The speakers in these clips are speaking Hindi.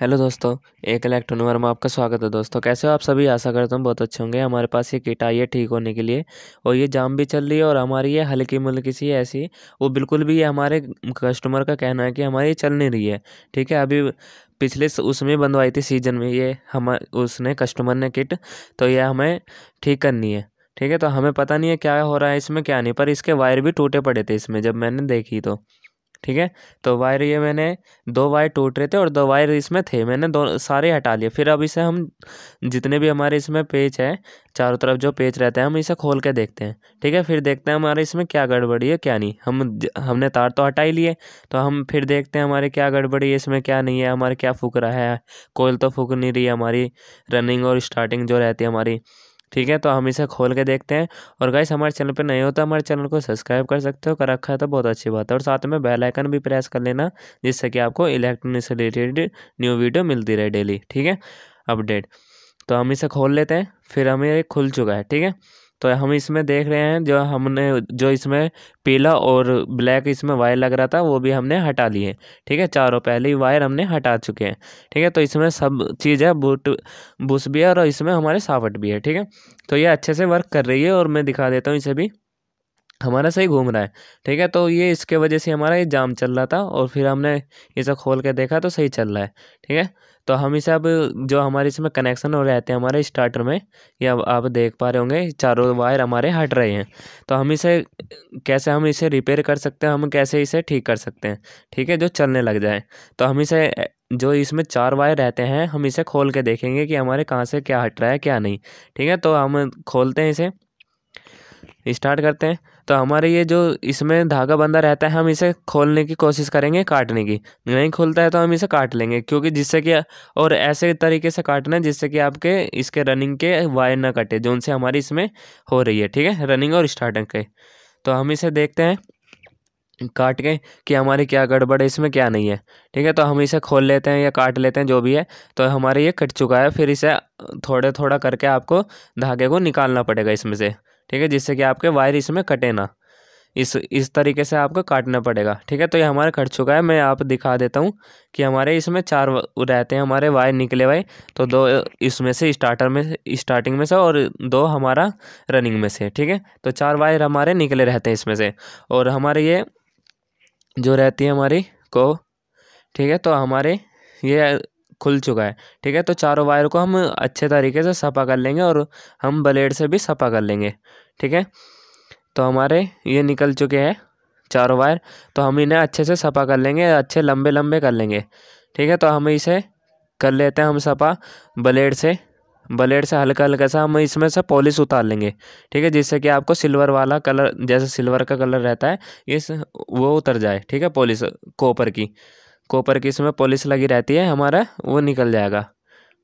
हेलो दोस्तों एक इलेक्ट्रोनवर में आपका स्वागत है दोस्तों कैसे हो आप सभी आशा करता हूँ बहुत अच्छे होंगे हमारे पास ये किट आई है ठीक होने के लिए और ये जाम भी चल रही है और हमारी ये हल्की मुल्की सी ऐसी वो बिल्कुल भी ये हमारे कस्टमर का कहना है कि हमारी चल नहीं रही है ठीक है अभी पिछले उसमें बंदवाई थी सीजन में ये हम उसने कस्टमर ने किट तो यह हमें ठीक करनी है ठीक है तो हमें पता नहीं है क्या हो रहा है इसमें क्या नहीं पर इसके वायर भी टूटे पड़े थे इसमें जब मैंने देखी तो ठीक है तो वायर ये मैंने दो वायर टूट रहे थे और दो वायर इसमें थे मैंने दो सारे हटा लिए फिर अब इसे हम जितने भी हमारे इसमें पेच है चारों तरफ जो पेच रहता है हम इसे खोल के देखते हैं ठीक है फिर देखते हैं हमारे इसमें क्या गड़बड़ी है क्या नहीं हम हमने तार तो हटा ही लिए तो हम फिर देखते हैं हमारे क्या गड़बड़ी है इसमें क्या नहीं है हमारे क्या फूक रहा है कोयल तो फूक नहीं रही है हमारी रनिंग और स्टार्टिंग जो रहती है हमारी ठीक है तो हम इसे खोल के देखते हैं और गाइस हमारे चैनल पे नए हो तो हमारे चैनल को सब्सक्राइब कर सकते हो कर रखा है तो बहुत अच्छी बात है और साथ में बेल आइकन भी प्रेस कर लेना जिससे कि आपको इलेक्ट्रॉनिक से रिलेटेड न्यू वीडियो मिलती रहे डेली ठीक है अपडेट तो हम इसे खोल लेते हैं फिर हमें खुल चुका है ठीक है तो हम इसमें देख रहे हैं जो हमने जो इसमें पीला और ब्लैक इसमें वायर लग रहा था वो भी हमने हटा लिए ठीक है चारों पहले ही वायर हमने हटा चुके हैं ठीक है तो इसमें सब चीज़ है बूट बुस भी है और इसमें हमारे सावट भी है ठीक है तो ये अच्छे से वर्क कर रही है और मैं दिखा देता हूँ इसे भी हमारा सही घूम रहा है ठीक है तो ये इसके वजह से हमारा ये जाम चल रहा था और फिर हमने इसे खोल के देखा तो सही चल रहा है ठीक है तो हम इसे अब जो हमारे इसमें कनेक्शन हो रहते हैं हमारे स्टार्टर में या आप देख पा रहे होंगे चारों वायर हमारे हट रहे हैं तो हम इसे कैसे हम इसे रिपेयर कर सकते हैं हम कैसे इसे ठीक कर सकते हैं ठीक है जो चलने लग जाए तो हम इसे जो इसमें चार वायर रहते हैं हम इसे खोल के देखेंगे कि हमारे कहाँ से क्या हट रहा है क्या नहीं ठीक है तो हम खोलते हैं इसे स्टार्ट करते हैं तो हमारे ये जो इसमें धागा बंधा रहता है हम इसे खोलने की कोशिश करेंगे काटने की नहीं खुलता है तो हम इसे काट लेंगे क्योंकि जिससे कि और ऐसे तरीके से काटना है जिससे कि आपके इसके रनिंग के वायर ना कटे जो उनसे हमारी इसमें हो रही है ठीक है रनिंग और स्टार्टिंग के तो हम इसे देखते हैं काट के कि हमारी क्या गड़बड़ है इसमें क्या नहीं है ठीक है तो हम इसे खोल लेते हैं या काट लेते हैं जो भी है तो हमारे ये कट चुका है फिर इसे थोड़े थोड़ा करके आपको धागे को निकालना पड़ेगा इसमें से ठीक है जिससे कि आपके वायर इसमें कटे ना इस इस तरीके से आपको काटना पड़ेगा ठीक है तो ये हमारा कट चुका है मैं आप दिखा देता हूँ कि हमारे इसमें चार रहते हैं हमारे वायर निकले हुए तो दो इसमें से स्टार्टर में स्टार्टिंग में से और दो हमारा रनिंग में से ठीक है तो चार वायर हमारे निकले रहते हैं इसमें से और हमारे ये जो रहती है हमारी को ठीक है तो हमारे ये खुल चुका है ठीक है तो चारों वायर को हम अच्छे तरीके से सफ़ा कर लेंगे और हम ब्लेड से भी सफ़ा कर लेंगे ठीक है तो हमारे ये निकल चुके हैं चारों वायर तो हम इन्हें अच्छे से सफ़ा कर लेंगे अच्छे लंबे लंबे कर लेंगे ठीक है तो हम इसे कर लेते हैं हम सफ़ा ब्लेड से ब्लेड से हल्का हल्का सा हम इसमें से पॉलिश उतार लेंगे ठीक है जिससे कि आपको सिल्वर वाला कलर जैसे सिल्वर का कलर रहता है इस वो उतर जाए ठीक है पॉलिश कॉपर की कॉपर की इसमें पॉलिश लगी रहती है हमारा वो निकल जाएगा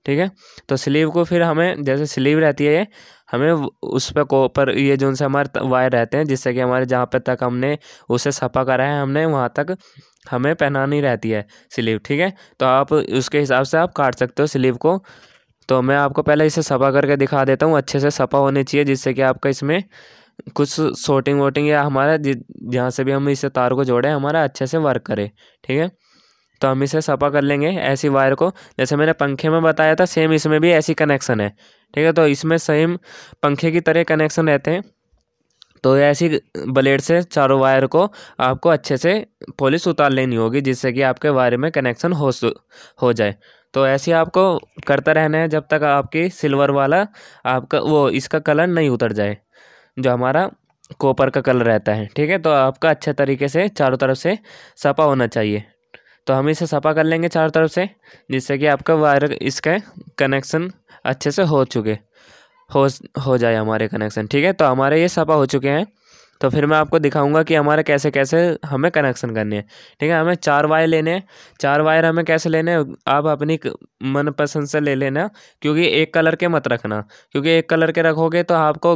ठीक है तो स्लीव को फिर हमें जैसे स्लीव रहती है ये हमें उस पर कॉपर ये जो उनसे हमारे वायर रहते हैं जिससे कि हमारे जहाँ पर तक हमने उसे सफ़ा करा है हमने वहाँ तक हमें पहनानी रहती है स्लीव ठीक है तो आप उसके हिसाब से आप काट सकते हो स्लीव को तो मैं आपको पहले इसे सफ़ा करके दिखा देता हूँ अच्छे से सफ़ा होनी चाहिए जिससे कि आपका इसमें कुछ सोटिंग वोटिंग या हमारा जहाँ से भी हम इसे तार को जोड़ें हमारा अच्छे से वर्क करे ठीक है तो हम इसे सपा कर लेंगे ऐसी वायर को जैसे मैंने पंखे में बताया था सेम इसमें भी ऐसी कनेक्शन है ठीक है तो इसमें सेम पंखे की तरह कनेक्शन रहते हैं तो ऐसी ब्लेड से चारों वायर को आपको अच्छे से पॉलिश उतार लेनी होगी जिससे कि आपके वायर में कनेक्शन हो हो जाए तो ऐसे आपको करता रहना है जब तक आपकी सिल्वर वाला आपका वो इसका कलर नहीं उतर जाए जो हमारा कॉपर का कलर रहता है ठीक है तो आपका अच्छे तरीके से चारों तरफ से सपा होना चाहिए तो हम इसे सफ़ा कर लेंगे चारों तरफ से जिससे कि आपका वायर इसका कनेक्शन अच्छे से हो चुके हो हो जाए हमारे कनेक्शन ठीक है तो हमारे ये सफ़ा हो चुके हैं तो फिर मैं आपको दिखाऊंगा कि हमारे कैसे कैसे हमें कनेक्शन करने हैं ठीक है हमें चार वायर लेने हैं चार वायर हमें कैसे लेने हैं आप अपनी मनपसंद से ले लेना क्योंकि एक कलर के मत रखना क्योंकि एक कलर के रखोगे तो आपको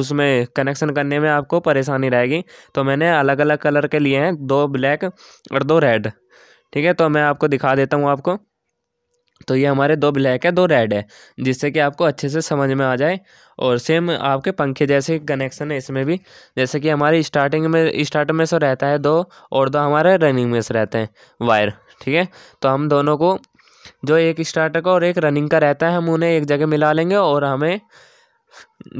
उसमें कनेक्शन करने में आपको परेशानी रहेगी तो मैंने अलग अलग कलर के लिए हैं दो ब्लैक और दो रेड ठीक है तो मैं आपको दिखा देता हूँ आपको तो ये हमारे दो ब्लैक है दो रेड है जिससे कि आपको अच्छे से समझ में आ जाए और सेम आपके पंखे जैसे कनेक्शन है इसमें भी जैसे कि हमारे स्टार्टिंग में स्टार्ट में से रहता है दो और दो हमारे रनिंग में से रहते हैं वायर ठीक है तो हम दोनों को जो एक स्टार्टर का और एक रनिंग का रहता है हम उन्हें एक जगह मिला लेंगे और हमें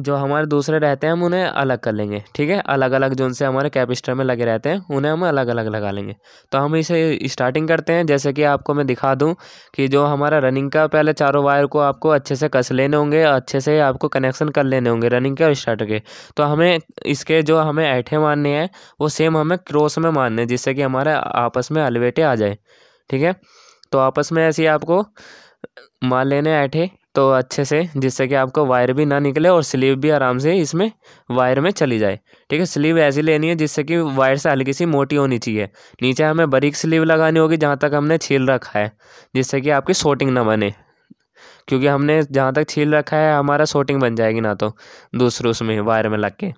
जो हमारे दूसरे रहते हैं हम उन्हें अलग कर लेंगे ठीक है अलग अलग जो उनसे हमारे कैपेसिटर में लगे रहते हैं उन्हें हम अलग अलग लगा लेंगे तो हम इसे स्टार्टिंग करते हैं जैसे कि आपको मैं दिखा दूं कि जो हमारा रनिंग का पहले चारों वायर को आपको अच्छे से कस लेने होंगे अच्छे से आपको कनेक्शन कर लेने होंगे रनिंग के और स्टार्टर के तो हमें इसके जो हमें ऐठे मारने हैं वो सेम हमें क्रॉस में मारने हैं जिससे कि हमारे आपस में अलवेटे आ जाए ठीक है तो आपस में ऐसे आपको मार लेने ऐठे तो अच्छे से जिससे कि आपको वायर भी ना निकले और स्लीव भी आराम से इसमें वायर में चली जाए ठीक है स्लीव ऐसी लेनी है जिससे कि वायर से हल्की सी मोटी होनी चाहिए नीचे हमें बरीक स्लीव लगानी होगी जहाँ तक हमने छील रखा है जिससे कि आपकी शॉर्टिंग ना बने क्योंकि हमने जहाँ तक छील रखा है हमारा शोटिंग बन जाएगी ना तो दूसरे उसमें वायर में लग के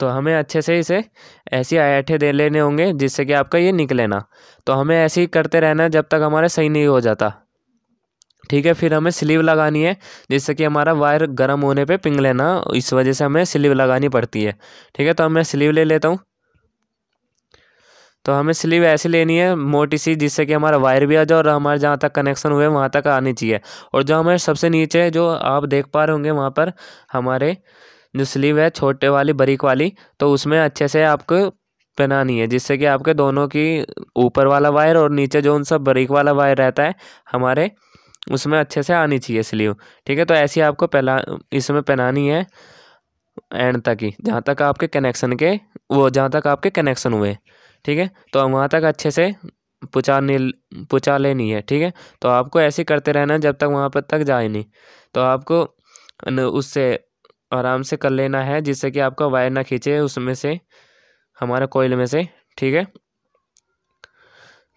तो हमें अच्छे से इसे ऐसी आयाठे दे लेने होंगे जिससे कि आपका ये निकले ना तो हमें ऐसे ही करते रहना जब तक हमारा सही नहीं हो जाता ठीक है फिर हमें स्लीव लगानी है जिससे कि हमारा वायर गर्म होने पे पिंग लेना इस वजह से हमें स्लीव लगानी पड़ती है ठीक है तो हमें स्लीव ले लेता हूँ तो हमें स्लीव ऐसी लेनी है मोटी सी जिससे कि हमारा वायर भी आ जाए और हमारे जहाँ तक कनेक्शन हुए वहाँ तक आनी चाहिए और जो हमारे सबसे नीचे जो आप देख पा रहे होंगे वहाँ पर हमारे जो स्लीव है छोटे वाली बरीक वाली तो उसमें अच्छे से आपको पहनानी है जिससे कि आपके दोनों की ऊपर वाला वायर और नीचे जो उन सब बरीक वाला वायर रहता है हमारे उसमें अच्छे से आनी चाहिए स्लीव ठीक है तो ऐसी आपको पहला इसमें पहनानी है एंड तक ही जहाँ तक आपके कनेक्शन के वो जहाँ तक आपके कनेक्शन हुए ठीक है तो वहाँ तक अच्छे से पुचाने पुचा लेनी है ठीक है तो आपको ऐसे करते रहना जब तक वहाँ पर तक जाए नहीं तो आपको उससे आराम से कर लेना है जिससे कि आपका वायर ना खींचे उसमें से हमारा कोयल में से ठीक है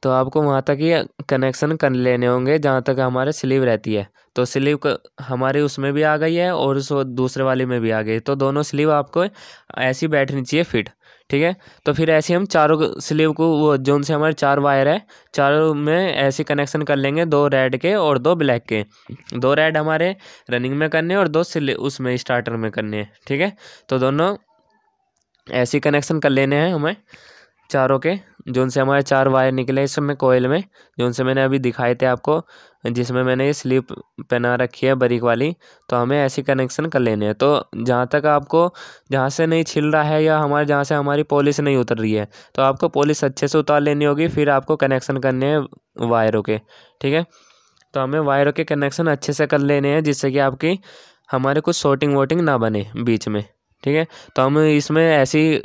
तो आपको वहाँ तक ही कनेक्शन कर लेने होंगे जहाँ तक हमारे स्लीव रहती है तो स्लीव हमारी उसमें भी आ गई है और उस दूसरे वाले में भी आ गई तो दोनों स्लीव आपको ऐसी बैठनी चाहिए फिट ठीक है तो फिर ऐसे हम चारों स्लीव को वो जो उनसे हमारे चार वायर है चारों में ऐसे कनेक्शन कर लेंगे दो रेड के और दो ब्लैक के दो रेड हमारे रनिंग में करने और दो सिले उसमें स्टार्टर में करने हैं ठीक है तो दोनों ऐसे कनेक्शन कर लेने हैं हमें चारों के जो उनसे हमारे चार वायर निकले इस समय कोयल में जो उनसे मैंने अभी दिखाए थे आपको जिसमें मैंने ये स्लीप पहना रखी है बारीक वाली तो हमें ऐसी कनेक्शन कर लेने हैं तो जहाँ तक आपको जहाँ से नहीं छिल रहा है या हमारे जहाँ से हमारी पॉलिस नहीं उतर रही है तो आपको पॉलिस अच्छे से उतार लेनी होगी फिर आपको कनेक्शन करने हैं वायरों के ठीक है तो हमें वायरों के कनेक्शन अच्छे से कर लेने हैं जिससे कि आपकी हमारे कुछ शॉर्टिंग वोटिंग ना बने बीच में ठीक है तो हम इसमें ऐसी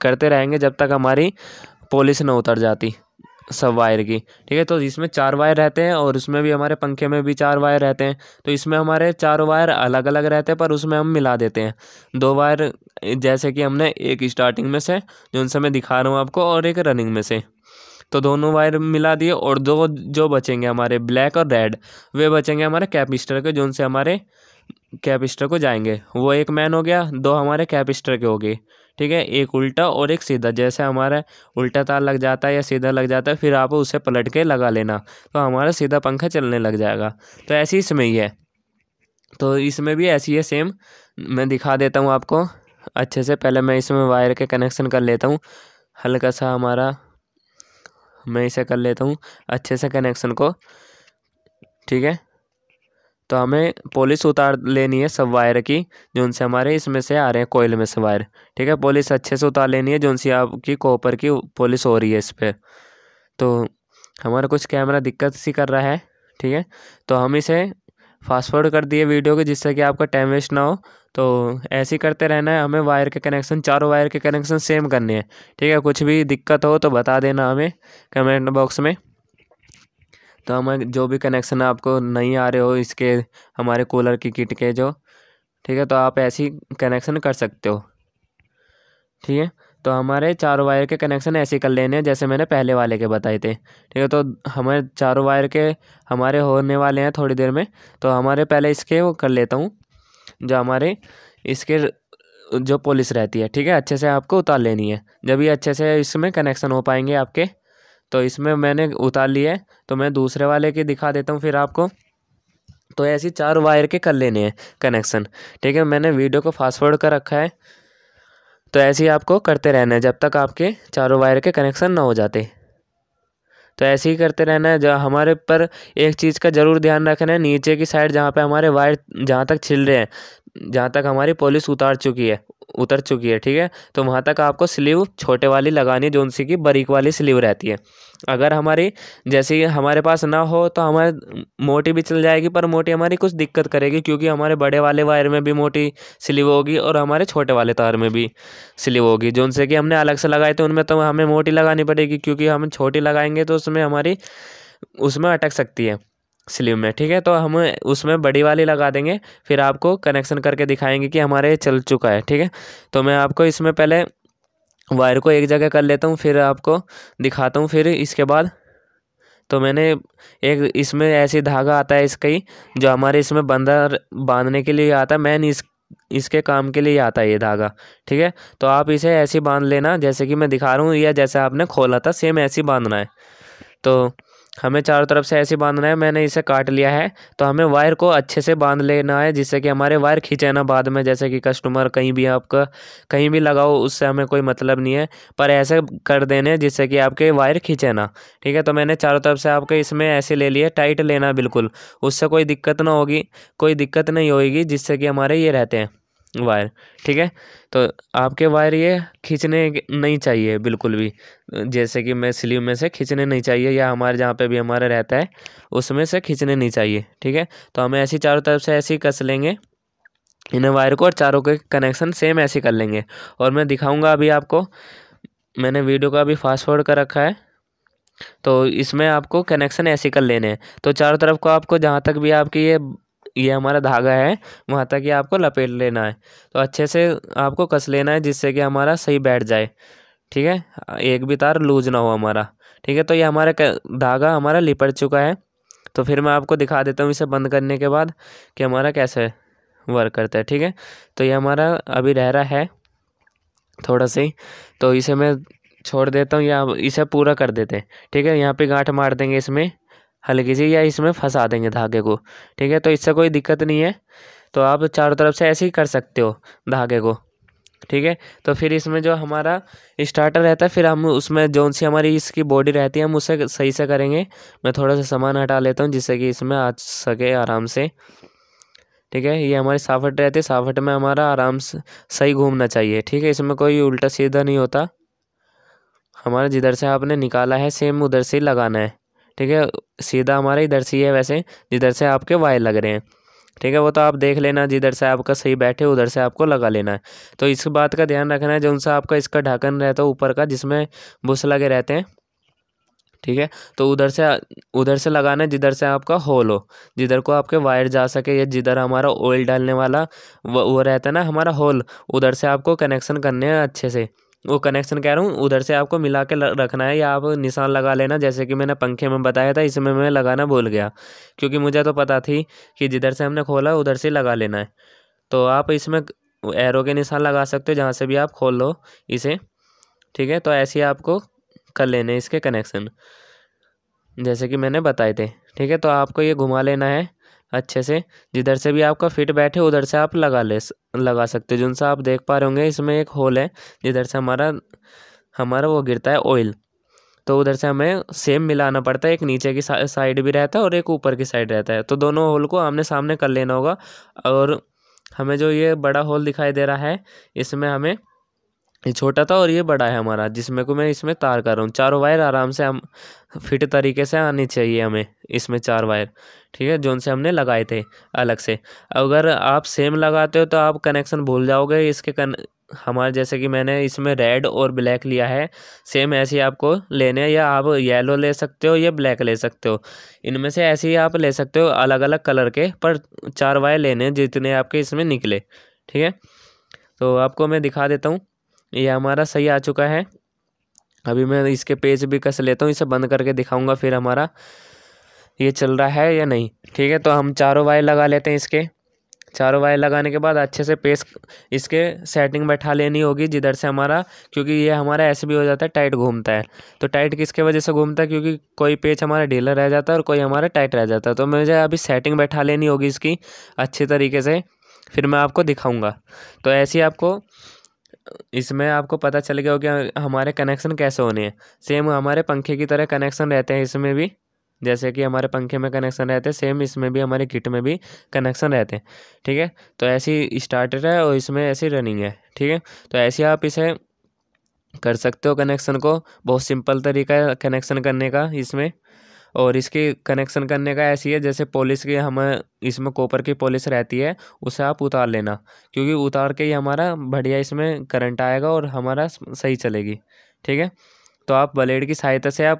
करते रहेंगे जब तक हमारी पॉलिश ना उतर जाती सब वायर की ठीक है तो इसमें चार वायर रहते हैं और उसमें भी हमारे पंखे में भी चार वायर रहते हैं तो इसमें हमारे चार वायर अलग अलग रहते हैं पर उसमें हम मिला देते हैं दो वायर जैसे कि हमने एक स्टार्टिंग में से जो उनसे मैं दिखा रहा हूँ आपको और एक रनिंग में से तो दोनों वायर मिला दिए और दो जो बचेंगे हमारे ब्लैक और रेड वे बचेंगे हमारे कैपिस्टर के जो उनसे हमारे कैपिस्टर को जाएंगे वो एक मैन हो गया दो हमारे कैपिस्टर के हो गए ठीक है एक उल्टा और एक सीधा जैसे हमारा उल्टा तार लग जाता है या सीधा लग जाता है फिर आप उसे पलट के लगा लेना तो हमारा सीधा पंखा चलने लग जाएगा तो ऐसे इसमें ही है तो इसमें भी ऐसी है सेम मैं दिखा देता हूँ आपको अच्छे से पहले मैं इसमें वायर के कनेक्शन कर लेता हूँ हल्का सा हमारा मैं इसे कर लेता हूँ अच्छे से कनेक्शन को ठीक है तो हमें पॉलिस उतार लेनी है सब वायर की जो उनसे हमारे इसमें से आ रहे हैं कोयल में से वायर ठीक है पॉलिस अच्छे से उतार लेनी है जो उनसे आपकी कॉपर की पॉलिस हो रही है इस पर तो हमारा कुछ कैमरा दिक्कत सी कर रहा है ठीक है तो हम इसे फास्टफॉर्ड कर दिए वीडियो के जिससे कि आपका टाइम वेस्ट ना हो तो ऐसे ही करते रहना है हमें वायर के कनेक्शन चारों वायर के कनेक्शन सेम करने हैं ठीक है कुछ भी दिक्कत हो तो बता देना हमें कमेंट बॉक्स में तो हमें जो भी कनेक्शन आपको नहीं आ रहे हो इसके हमारे कूलर की किट के जो ठीक है तो आप ऐसी कनेक्शन कर सकते हो ठीक है तो हमारे चारों वायर के कनेक्शन ऐसे कर लेने हैं जैसे मैंने पहले वाले के बताए थे ठीक है तो हमारे चारों वायर के हमारे होने वाले हैं थोड़ी देर में तो हमारे पहले इसके वो कर लेता हूँ जो हमारे इसके जो पॉलिश रहती है ठीक है अच्छे से आपको उतार लेनी है जब ये अच्छे से इसमें कनेक्शन हो पाएंगे आपके तो इसमें मैंने उतार लिए तो मैं दूसरे वाले की दिखा देता हूँ फिर आपको तो ऐसी चार वायर के कर लेने हैं कनेक्शन ठीक है मैंने वीडियो को फास्ट कर रखा है तो ऐसे ही आपको करते रहना है जब तक आपके चारों वायर के कनेक्शन ना हो जाते तो ऐसे ही करते रहना है जब हमारे पर एक चीज़ का ज़रूर ध्यान रखना है नीचे की साइड जहाँ पे हमारे वायर जहाँ तक छिल रहे हैं जहाँ तक हमारी पॉलिस उतार चुकी है उतर चुकी है ठीक है तो वहाँ तक आपको स्लीव छोटे वाली लगानी जो उनसी की बारीक वाली स्लीव रहती है अगर हमारी जैसे हमारे पास ना हो तो हमारे मोटी भी चल जाएगी पर मोटी हमारी कुछ दिक्कत करेगी क्योंकि हमारे बड़े वाले वायर में भी मोटी स्लीव होगी और हमारे छोटे वाले तार में भी स्लीव होगी जो उनसे कि हमने अलग से लगाए थे तो उनमें तो हमें मोटी लगानी पड़ेगी क्योंकि हम छोटी लगाएंगे तो उसमें हमारी उसमें अटक सकती है स्लीव में ठीक है तो हम उसमें बड़ी वाली लगा देंगे फिर आपको कनेक्शन करके दिखाएंगे कि हमारे चल चुका है ठीक है तो मैं आपको इसमें पहले वायर को एक जगह कर लेता हूँ फिर आपको दिखाता हूँ फिर इसके बाद तो मैंने एक इसमें ऐसी धागा आता है इसका ही जो हमारे इसमें बंदा बांधने के लिए आता है मैन इस इसके काम के लिए आता है ये धागा ठीक है तो आप इसे ऐसे बांध लेना जैसे कि मैं दिखा रहा हूँ या जैसे आपने खोला था सेम ऐसे बांधना है तो हमें चारों तरफ से ऐसे बांधना है मैंने इसे काट लिया है तो हमें वायर को अच्छे से बांध लेना है जिससे कि हमारे वायर खींचे ना बाद में जैसे कि कस्टमर कहीं भी आपका कहीं भी लगाओ उससे हमें कोई मतलब नहीं है पर ऐसे कर देने जिससे कि आपके वायर खींचे ना ठीक है तो मैंने चारों तरफ से आपके इसमें ऐसे ले लिए टाइट लेना बिल्कुल उससे कोई दिक्कत ना होगी कोई दिक्कत नहीं होगी जिससे कि हमारे ये रहते हैं वायर ठीक है तो आपके वायर ये खींचने नहीं चाहिए बिल्कुल भी जैसे कि मैं स्लीव में से खींचने नहीं चाहिए या हमारे जहाँ पे भी हमारा रहता है उसमें से खींचने नहीं चाहिए ठीक है तो हमें ऐसी चारों तरफ से ऐसे ही कस लेंगे इन वायर को और चारों के कनेक्शन सेम ऐसे कर लेंगे और मैं दिखाऊँगा अभी आपको मैंने वीडियो का अभी फास्ट फॉरवर्ड कर रखा है तो इसमें आपको कनेक्शन ऐसे कर लेने हैं तो चारों तरफ को आपको जहाँ तक भी आपकी ये ये हमारा धागा है वहाँ तक ये आपको लपेट लेना है तो अच्छे से आपको कस लेना है जिससे कि हमारा सही बैठ जाए ठीक है एक भी तार लूज ना हो हमारा ठीक है तो ये हमारा धागा हमारा लिपट चुका है तो फिर मैं आपको दिखा देता हूँ इसे बंद करने के बाद कि हमारा कैसे वर्क करता है ठीक है तो ये हमारा अभी रह रहा है थोड़ा सा ही तो इसे मैं छोड़ देता हूँ या इसे पूरा कर देते हैं ठीक है यहाँ पे गांठ मार देंगे इसमें हल्की सी या इसमें फंसा देंगे धागे को ठीक है तो इससे कोई दिक्कत नहीं है तो आप चारों तरफ से ऐसे ही कर सकते हो धागे को ठीक है तो फिर इसमें जो हमारा स्टार्टर रहता है फिर हम उसमें जौन सी हमारी इसकी बॉडी रहती है हम उसे सही से करेंगे मैं थोड़ा सा सामान हटा लेता हूँ जिससे कि इसमें आ सके आराम से ठीक है ये हमारी साफट रहती है साफट में हमारा आराम से सही घूमना चाहिए ठीक है इसमें कोई उल्टा सीधा नहीं होता हमारा जिधर से आपने निकाला है सेम उधर से ही लगाना है ठीक है सीधा हमारा इधर से ही है वैसे जिधर से आपके वायर लग रहे हैं ठीक है वो तो आप देख लेना जिधर से आपका सही बैठे उधर से आपको लगा लेना है तो इस बात का ध्यान रखना है जो उनसे आपका इसका ढाकन रहता है ऊपर का जिसमें बुस लगे रहते हैं ठीक है तो उधर से उधर से लगाना है जिधर से आपका होल हो जिधर को आपके वायर जा सके या जिधर हमारा ऑयल डालने वाला वो रहता है ना हमारा होल उधर से आपको कनेक्शन करने हैं अच्छे से वो कनेक्शन कह रहा हूँ उधर से आपको मिला के रखना है या आप निशान लगा लेना जैसे कि मैंने पंखे में बताया था इसमें मैं लगाना भूल गया क्योंकि मुझे तो पता थी कि जिधर से हमने खोला उधर से लगा लेना है तो आप इसमें एरो के निशान लगा सकते हो जहाँ से भी आप खोल लो इसे ठीक है तो ऐसे आपको कर लेने इसके कनेक्शन जैसे कि मैंने बताए थे ठीक है तो आपको ये घुमा लेना है अच्छे से जिधर से भी आपका फिट बैठे उधर से आप लगा ले लगा सकते हो जिन आप देख पा रहे होंगे इसमें एक होल है जिधर से हमारा हमारा वो गिरता है ऑयल तो उधर से हमें सेम मिलाना पड़ता है एक नीचे की सा, साइड भी रहता है और एक ऊपर की साइड रहता है तो दोनों होल को आमने सामने कर लेना होगा और हमें जो ये बड़ा होल दिखाई दे रहा है इसमें हमें ये छोटा था और ये बड़ा है हमारा जिसमें को मैं इसमें तार कर रहा हूँ चारों वायर आराम से हम फिट तरीके से आनी चाहिए हमें इसमें चार वायर ठीक है जोन से हमने लगाए थे अलग से अगर आप सेम लगाते हो तो आप कनेक्शन भूल जाओगे इसके कन हमारे जैसे कि मैंने इसमें रेड और ब्लैक लिया है सेम ऐसे ही आपको लेने या आप येलो ले सकते हो या ब्लैक ले सकते हो इनमें से ऐसे ही आप ले सकते हो अलग अलग कलर के पर चार वायर लेने जितने आपके इसमें निकले ठीक है तो आपको मैं दिखा देता हूँ ये हमारा सही आ चुका है अभी मैं इसके पेज भी कस लेता हूँ इसे बंद करके दिखाऊंगा फिर हमारा ये चल रहा है या नहीं ठीक है तो हम चारों वायर लगा लेते हैं इसके चारों वायर लगाने के बाद अच्छे से पेस इसके सेटिंग बैठा लेनी होगी जिधर से हमारा क्योंकि ये हमारा ऐसे भी हो जाता है टाइट घूमता है तो टाइट किसके वजह से घूमता है क्योंकि कोई पेच हमारा ढीला रह जाता है और कोई हमारा टाइट रह जाता है तो मुझे अभी सेटिंग बैठा लेनी होगी इसकी अच्छे तरीके से फिर मैं आपको दिखाऊँगा तो ऐसे ही आपको इसमें आपको पता चल गया होगा हमारे कनेक्शन कैसे होने हैं सेम हमारे पंखे की तरह कनेक्शन रहते हैं इसमें भी जैसे कि हमारे पंखे में कनेक्शन रहते हैं सेम इसमें भी हमारे किट में भी कनेक्शन रहते हैं ठीक है तो ऐसी स्टार्टर है और इसमें ऐसी रनिंग है ठीक है तो ऐसे आप इसे कर सकते हो कनेक्शन को बहुत सिंपल तरीका है कनेक्शन करने का इसमें और इसके कनेक्शन करने का ऐसी है जैसे पॉलिश की हमें इसमें कॉपर की पॉलिश रहती है उसे आप उतार लेना क्योंकि उतार के ही हमारा बढ़िया इसमें करंट आएगा और हमारा सही चलेगी ठीक है तो आप ब्लेड की सहायता से आप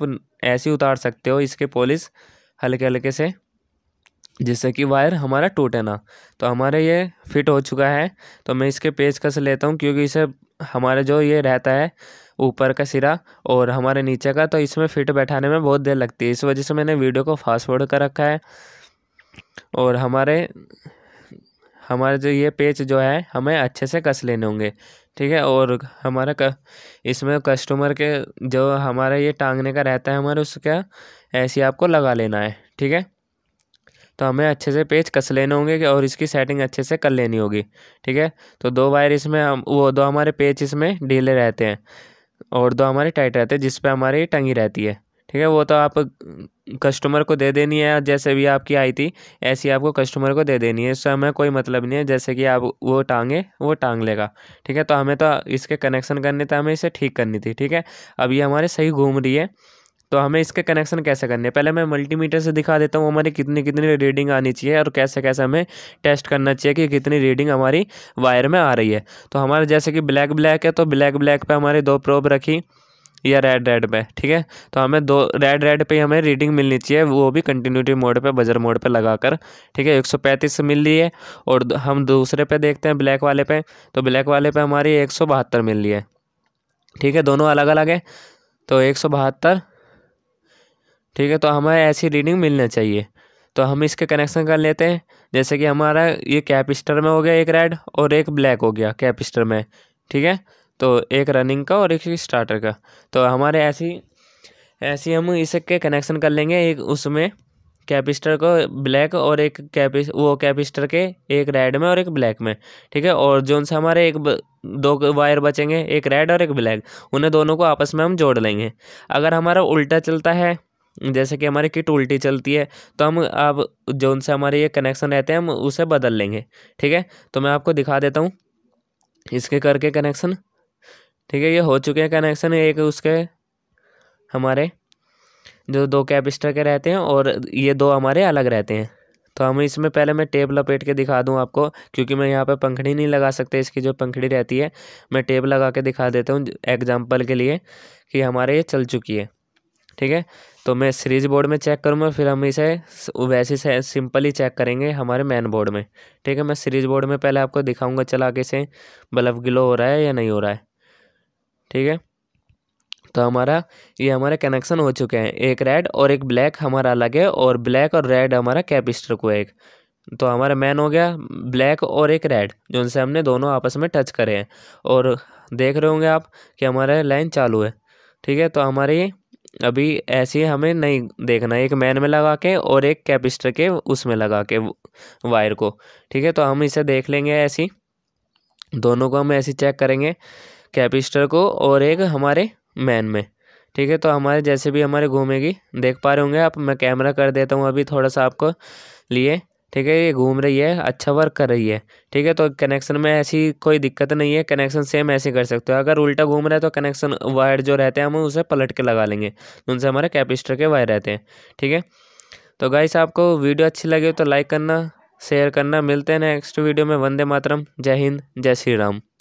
ऐसी उतार सकते हो इसके पॉलिश हल्के हल्के से जिससे कि वायर हमारा टूटे ना तो हमारा ये फिट हो चुका है तो मैं इसके पेज कस लेता हूँ क्योंकि इसे हमारा जो ये रहता है ऊपर का सिरा और हमारे नीचे का तो इसमें फिट बैठाने में बहुत देर लगती है इस वजह से मैंने वीडियो को फास्ट फॉरवर्ड कर रखा है और हमारे हमारे जो ये पेच जो है हमें अच्छे से कस लेने होंगे ठीक है और हमारा इसमें कस्टमर के जो हमारा ये टांगने का रहता है हमारे उसका ऐसे आपको लगा लेना है ठीक है तो हमें अच्छे से पेज कस लेने होंगे और इसकी सेटिंग अच्छे से कर लेनी होगी ठीक है तो दो वायर इसमें हम वो दो हमारे पेज इसमें ढीले रहते हैं और दो हमारे टाइट रहते हैं जिस पर हमारी टंगी रहती है ठीक है वो तो आप कस्टमर को दे देनी है जैसे भी आपकी आई थी ऐसी आपको कस्टमर को दे देनी है इससे हमें कोई मतलब नहीं है जैसे कि आप वो टांगे वो टांग लेगा ठीक है तो हमें तो इसके कनेक्शन करने थे तो हमें इसे ठीक करनी थी ठीक है अब ये हमारे सही घूम रही है तो हमें इसके कनेक्शन कैसे करने पहले मैं मल्टीमीटर से दिखा देता हूँ हमारी कितनी कितनी रीडिंग आनी चाहिए और कैसे कैसे हमें टेस्ट करना चाहिए कि कितनी रीडिंग हमारी वायर में आ रही है तो हमारे जैसे कि ब्लैक ब्लैक है तो ब्लैक ब्लैक पर हमारी दो प्रोब रखी या रेड रेड पे ठीक है तो हमें दो रेड रेड पे हमें रीडिंग मिलनी चाहिए वो भी कंटिन्यूटी मोड पे बजर मोड पे लगाकर ठीक है 135 मिल रही है और हम दूसरे पे देखते हैं ब्लैक वाले पे तो ब्लैक वाले पे हमारी एक मिल रही है ठीक है दोनों अलग अलग है तो एक ठीक है तो हमें ऐसी रीडिंग मिलना चाहिए तो हम इसके कनेक्शन कर लेते हैं जैसे कि हमारा ये कैपिस्टर में हो गया एक रेड और एक ब्लैक हो गया कैपिस्टर में ठीक है तो एक रनिंग का और एक स्टार्टर का तो हमारे ऐसी ऐसी हम इसके कनेक्शन कर लेंगे एक उसमें कैपिस्टर को ब्लैक और एक कैपिस वो कैपिस्टर के एक रेड में और एक ब्लैक में ठीक है और जो से हमारे एक ब, दो वायर बचेंगे एक रेड और एक ब्लैक उन्हें दोनों को आपस में हम जोड़ लेंगे अगर हमारा उल्टा चलता है जैसे कि हमारी किट उल्टी चलती है तो हम अब जो उनसे हमारे ये कनेक्शन रहते हैं हम उसे बदल लेंगे ठीक है तो मैं आपको दिखा देता हूँ इसके करके कनेक्शन ठीक है ये हो चुके हैं कनेक्शन एक उसके हमारे जो दो कैपिस्टर के रहते हैं और ये दो हमारे अलग रहते हैं तो हम इसमें पहले मैं टेप लपेट के दिखा दूं आपको क्योंकि मैं यहाँ पे पंखड़ी नहीं लगा सकते इसकी जो पंखड़ी रहती है मैं टेप लगा के दिखा देता हूँ एग्जांपल के लिए कि हमारे ये चल चुकी है ठीक है तो मैं सीरीज बोर्ड में चेक करूँगा फिर हम इसे वैसे से सिंपल ही चेक करेंगे हमारे मैन बोर्ड में ठीक है मैं सीरीज बोर्ड में पहले आपको दिखाऊंगा चला के से बल्ब ग्लो हो रहा है या नहीं हो रहा है ठीक है तो हमारा ये हमारे कनेक्शन हो चुके हैं एक रेड और एक ब्लैक हमारा अलग है और ब्लैक और रेड हमारा कैपिस्टर को एक तो हमारा मैन हो गया ब्लैक और एक रेड जिनसे हमने दोनों आपस में टच करे हैं और देख रहे होंगे आप कि हमारा लाइन चालू है ठीक है तो हमारे अभी ऐसे हमें नहीं देखना एक मैन में लगा के और एक कैपिस्टर के उसमें लगा के वायर को ठीक है तो हम इसे देख लेंगे ऐसी दोनों को हम ऐसे चेक करेंगे कैपिस्टर को और एक हमारे मैन में ठीक है तो हमारे जैसे भी हमारे घूमेगी देख पा रहे होंगे आप मैं कैमरा कर देता हूँ अभी थोड़ा सा आपको लिए ठीक है ये घूम रही है अच्छा वर्क कर रही है ठीक है तो कनेक्शन में ऐसी कोई दिक्कत नहीं है कनेक्शन सेम ऐसे कर सकते हो अगर उल्टा घूम रहा है तो कनेक्शन वायर जो रहते हैं हम उसे पलट के लगा लेंगे तो उनसे हमारे कैपेसिटर के वायर रहते हैं ठीक है तो गाइस आपको वीडियो अच्छी लगे तो लाइक करना शेयर करना मिलते हैं नेक्स्ट वीडियो में वंदे मातरम जय हिंद जय श्री राम